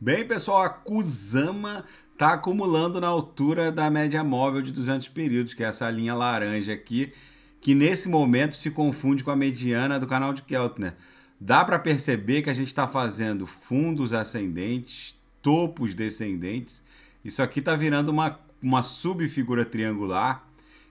Bem, pessoal, a Kusama está acumulando na altura da média móvel de 200 períodos, que é essa linha laranja aqui, que nesse momento se confunde com a mediana do canal de Keltner. Dá para perceber que a gente está fazendo fundos ascendentes, topos descendentes. Isso aqui está virando uma, uma subfigura triangular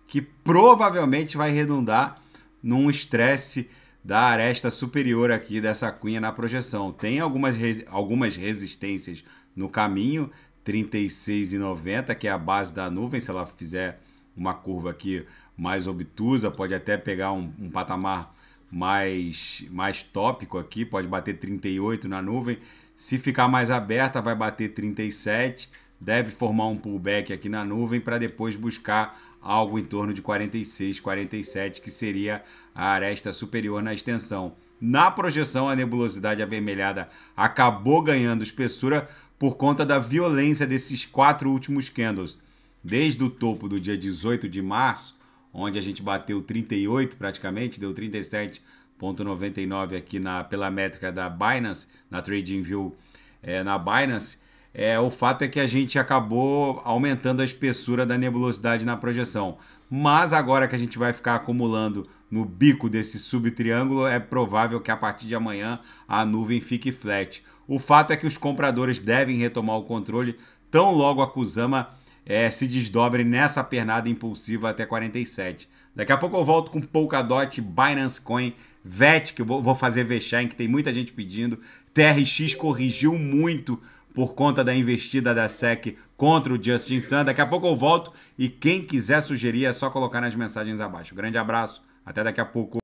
que provavelmente vai redundar num estresse da aresta superior aqui dessa cunha na projeção. Tem algumas, resi algumas resistências no caminho, 36,90, que é a base da nuvem. Se ela fizer uma curva aqui mais obtusa, pode até pegar um, um patamar mais, mais tópico aqui, pode bater 38 na nuvem. Se ficar mais aberta, vai bater 37, deve formar um pullback aqui na nuvem para depois buscar algo em torno de 46, 47, que seria a aresta superior na extensão. Na projeção, a nebulosidade avermelhada acabou ganhando espessura por conta da violência desses quatro últimos candles. Desde o topo do dia 18 de março, onde a gente bateu 38 praticamente, deu 37,99 aqui na, pela métrica da Binance, na TradingView é, eh, na Binance, é, o fato é que a gente acabou aumentando a espessura da nebulosidade na projeção. Mas agora que a gente vai ficar acumulando no bico desse subtriângulo, é provável que a partir de amanhã a nuvem fique flat. O fato é que os compradores devem retomar o controle tão logo a Kusama é, se desdobre nessa pernada impulsiva até 47. Daqui a pouco eu volto com Polkadot, Binance Coin, VET, que eu vou fazer vexame, que tem muita gente pedindo. TRX corrigiu muito por conta da investida da SEC contra o Justin Sun. Daqui a pouco eu volto e quem quiser sugerir é só colocar nas mensagens abaixo. Grande abraço, até daqui a pouco.